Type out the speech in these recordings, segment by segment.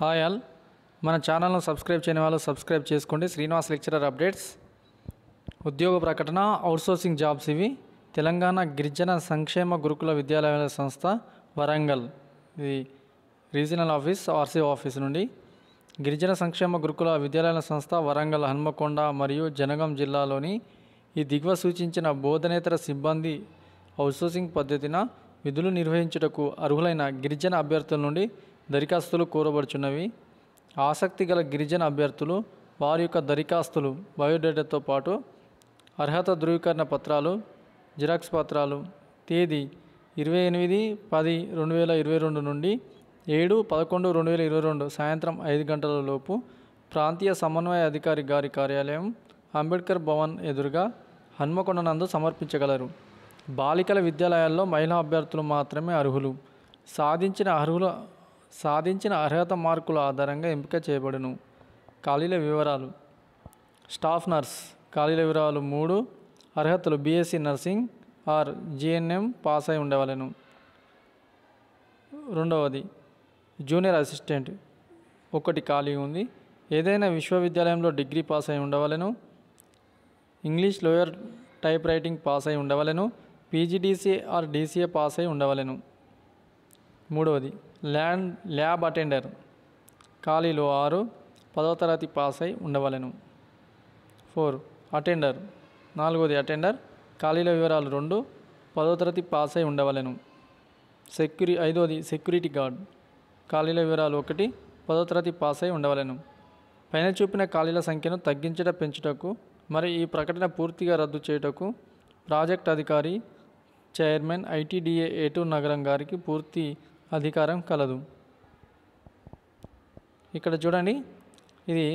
hi all మన ఛానల్ను subscribe చేయని వాళ్ళు సబ్స్క్రైబ్ చేసుకోండి శ్రీనివాస్ లెక్చరర్ అప్డేట్స్ ఉద్యోగ ప్రకటన అవుట్సోర్సింగ్ జాబ్స్ ఇవి తెలంగాణ గిరిజన సంక్షేమ గురుకుల విద్యాలయాల సంస్థ వరంగల్ ఇది రీజనల్ ఆఫీస్ ఆర్సీ ఆఫీస్ నుండి గిరిజన సంక్షేమ గురుకుల విద్యాలయాల సంస్థ వరంగల్ హన్మకొండ మరియు జనగం జిల్లాలోని ఈ దిగువ సూచించిన బోధనేతర సిబ్బంది అవుట్సోర్సింగ్ పద్ధతిన విధులు నిర్వహించుటకు అర్హులైన గిరిజన అభ్యర్థుల నుండి దరఖాస్తులు కోరబడుచున్నవి ఆసక్తి గల గిరిజన అభ్యర్థులు వారి యొక్క దరఖాస్తులు బయోడేటాతో పాటు అర్హత ధృవీకరణ పత్రాలు జిరాక్స్ పత్రాలు తేదీ ఇరవై ఎనిమిది పది రెండు వేల ఇరవై రెండు నుండి ఏడు పదకొండు రెండు వేల ఇరవై రెండు సాయంత్రం ఐదు గంటల లోపు ప్రాంతీయ సమన్వయ అధికారి గారి కార్యాలయం అంబేద్కర్ భవన్ ఎదురుగా హన్మకొండ నందు సమర్పించగలరు బాలికల విద్యాలయాల్లో మహిళా అభ్యర్థులు మాత్రమే అర్హులు సాధించిన అర్హుల సాధించిన అర్హత మార్కుల ఆధారంగా ఎంపిక చేయబడును ఖాళీల వివరాలు స్టాఫ్ నర్స్ ఖాళీల వివరాలు మూడు అర్హతలు BSc nursing or GNM pass అయి ఉండవలను రెండవది జూనియర్ అసిస్టెంట్ ఒకటి ఖాళీ ఉంది ఏదైనా విశ్వవిద్యాలయంలో డిగ్రీ పాస్ అయి ఉండవలను English lower type writing pass అయి ఉండవలను పీజీడీసీ ఆర్ డీసీఏ పాస్ అయి ఉండవలను మూడవది ల్యాండ్ ల్యాబ్ అటెండర్ ఖాళీలో ఆరు పదవ తరగతి పాస్ అయి ఉండవలను ఫోర్ అటెండర్ నాలుగవది అటెండర్ ఖాళీల వివరాలు రెండు పదవ తరగతి పాస్ అయి ఉండవలను సెక్యూరి ఐదవది సెక్యూరిటీ గార్డ్ ఖాళీల వివరాలు ఒకటి పదవ తరగతి పాస్ అయి ఉండవలను పైన చూపిన ఖాళీల సంఖ్యను తగ్గించట పెంచుటకు మరి ఈ ప్రకటన పూర్తిగా రద్దు చేయుటకు ప్రాజెక్ట్ అధికారి చైర్మన్ ఐటీడీఏ ఏటూ నగరం గారికి పూర్తి అధికారం కలదు ఇక్కడ చూడండి ఇది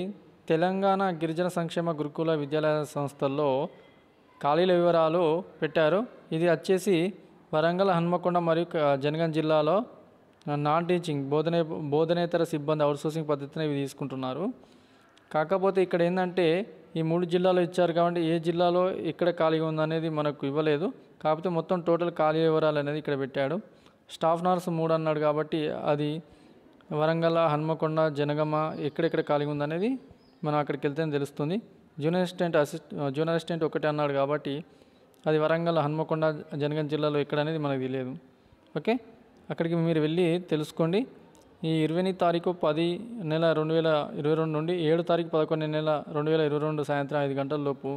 తెలంగాణ గిరిజన సంక్షేమ గురుకుల విద్యాలయ సంస్థల్లో ఖాళీల వివరాలు పెట్టారు ఇది వచ్చేసి వరంగల్ హన్మకొండ మరియు జనగం జిల్లాలో నాన్ టీచింగ్ బోధనే బోధనేతర సిబ్బంది అవుట్సోర్సింగ్ పద్ధతిని ఇవి తీసుకుంటున్నారు కాకపోతే ఇక్కడ ఏంటంటే ఈ మూడు జిల్లాలో ఇచ్చారు కాబట్టి ఏ జిల్లాలో ఎక్కడ ఖాళీగా ఉందనేది మనకు ఇవ్వలేదు కాకపోతే మొత్తం టోటల్ ఖాళీ వివరాలు అనేది ఇక్కడ పెట్టాడు స్టాఫ్ నర్స్ మూడు అన్నాడు కాబట్టి అది వరంగల్ హన్మకొండ జనగమ ఎక్కడెక్కడ ఖాళీగా ఉందనేది మనం అక్కడికి వెళ్తేనే తెలుస్తుంది junior assistant assist junior assistant ఒకటి అన్నాడు కాబట్టి అది వరంగల్ హన్మకొండ జనగం జిల్లాలో ఎక్కడ అనేది మనకు తెలియదు ఓకే అక్కడికి మీరు వెళ్ళి తెలుసుకోండి ఈ ఇరవై తారీఖు పది నెల రెండు వేల ఇరవై రెండు నుండి ఏడు తారీఖు పదకొండు నెల రెండు వేల ఇరవై రెండు సాయంత్రం ఐదు గంటల లోపు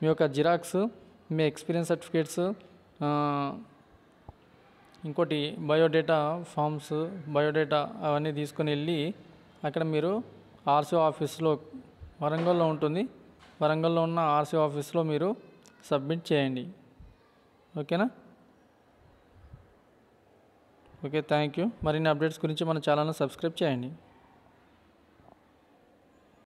మీ యొక్క జిరాక్స్ మీ ఎక్స్పీరియన్స్ సర్టిఫికేట్స్ ఇంకోటి బయోడేటా ఫామ్స్ బయోడేటా అవన్నీ తీసుకొని వెళ్ళి అక్కడ మీరు ఆర్సీ ఆఫీస్లో వరంగల్లో ఉంటుంది వరంగల్లో ఉన్న ఆర్సీ ఆఫీస్లో మీరు సబ్మిట్ చేయండి ఓకేనా ఓకే థ్యాంక్ యూ మరిన్ని అప్డేట్స్ గురించి మన ఛానల్ని సబ్స్క్రైబ్ చేయండి